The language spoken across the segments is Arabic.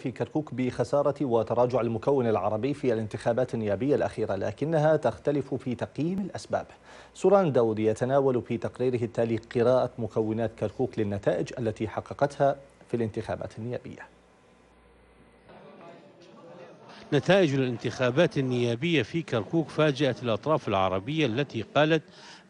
في كركوك بخسارة وتراجع المكون العربي في الانتخابات النيابية الأخيرة لكنها تختلف في تقييم الأسباب سوران داود يتناول في تقريره التالي قراءة مكونات كركوك للنتائج التي حققتها في الانتخابات النيابية نتائج الانتخابات النيابية في كركوك فاجأت الأطراف العربية التي قالت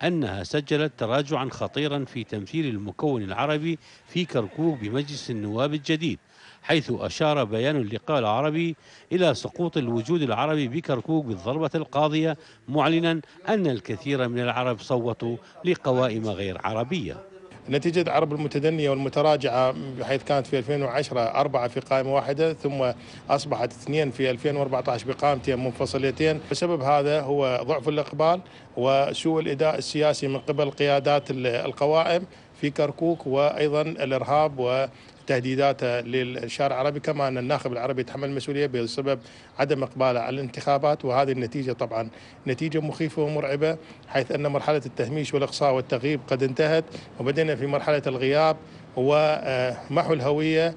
أنها سجلت تراجعا خطيرا في تمثيل المكون العربي في كركوك بمجلس النواب الجديد حيث أشار بيان اللقاء العربي إلى سقوط الوجود العربي بكركوك بالضربة القاضية معلنا أن الكثير من العرب صوتوا لقوائم غير عربية نتيجة العرب المتدنية والمتراجعة بحيث كانت في 2010 أربعة في قائمة واحدة ثم أصبحت اثنين في 2014 بقائمتين منفصلتين بسبب هذا هو ضعف الإقبال وسوء الإداء السياسي من قبل قيادات القوائم في كركوك وايضا الارهاب و تهديداته للشارع العربي كما ان الناخب العربي يتحمل المسؤوليه بسبب عدم اقباله على الانتخابات وهذه النتيجه طبعا نتيجه مخيفه ومرعبه حيث ان مرحله التهميش والاقصاء والتغييب قد انتهت وبدينا في مرحله الغياب ومحو الهويه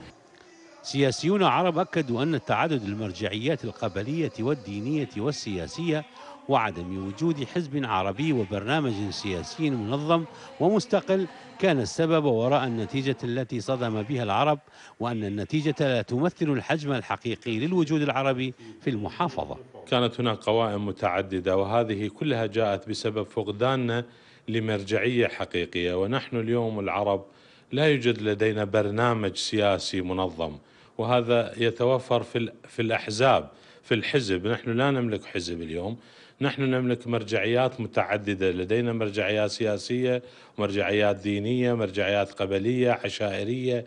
سياسيون عرب اكدوا ان تعدد المرجعيات القبليه والدينيه والسياسيه وعدم وجود حزب عربي وبرنامج سياسي منظم ومستقل كان السبب وراء النتيجة التي صدم بها العرب وأن النتيجة لا تمثل الحجم الحقيقي للوجود العربي في المحافظة كانت هناك قوائم متعددة وهذه كلها جاءت بسبب فقداننا لمرجعية حقيقية ونحن اليوم العرب لا يوجد لدينا برنامج سياسي منظم وهذا يتوفر في, في الأحزاب في الحزب نحن لا نملك حزب اليوم نحن نملك مرجعيات متعددة لدينا مرجعيات سياسية مرجعيات دينية مرجعيات قبلية عشائرية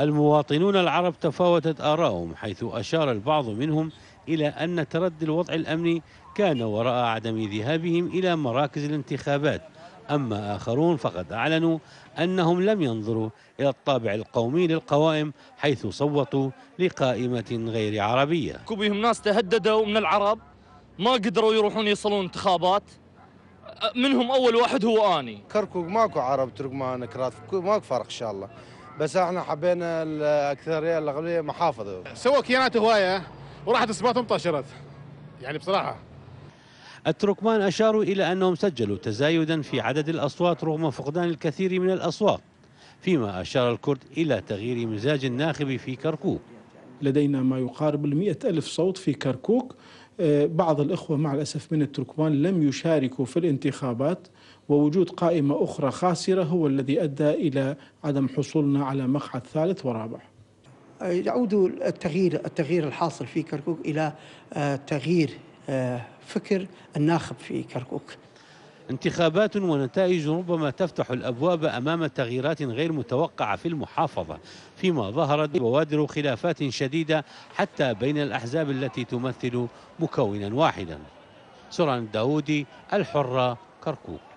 المواطنون العرب تفاوتت آرائهم حيث أشار البعض منهم إلى أن تردي الوضع الأمني كان وراء عدم ذهابهم إلى مراكز الانتخابات أما آخرون فقد أعلنوا أنهم لم ينظروا إلى الطابع القومي للقوائم حيث صوتوا لقائمة غير عربية كوبيهم ناس تهددوا من العرب ما قدروا يروحون يصلون انتخابات منهم أول واحد هو أني كركوك ماكو عرب تركمان كرات ماكو فرق إن شاء الله بس احنا حبينا الأكثرية الأغلبية محافظة سووا كيانات هواية وراحت السبات انتشرت يعني بصراحة التركمان أشاروا إلى أنهم سجلوا تزايدا في عدد الأصوات رغم فقدان الكثير من الأصوات فيما أشار الكرد إلى تغيير مزاج الناخب في كركوك لدينا ما يقارب المئة ألف صوت في كركوك آه، بعض الإخوة مع الأسف من التركمان لم يشاركوا في الانتخابات ووجود قائمة أخرى خاسرة هو الذي أدى إلى عدم حصولنا على مقعد ثالث ورابع آه، يعود التغيير التغيير الحاصل في كركوك إلى آه، تغيير فكر الناخب في كركوك انتخابات ونتائج ربما تفتح الابواب امام تغييرات غير متوقعه في المحافظه فيما ظهرت بوادر خلافات شديده حتى بين الاحزاب التي تمثل مكونا واحدا سرعان داودي الحره كركوك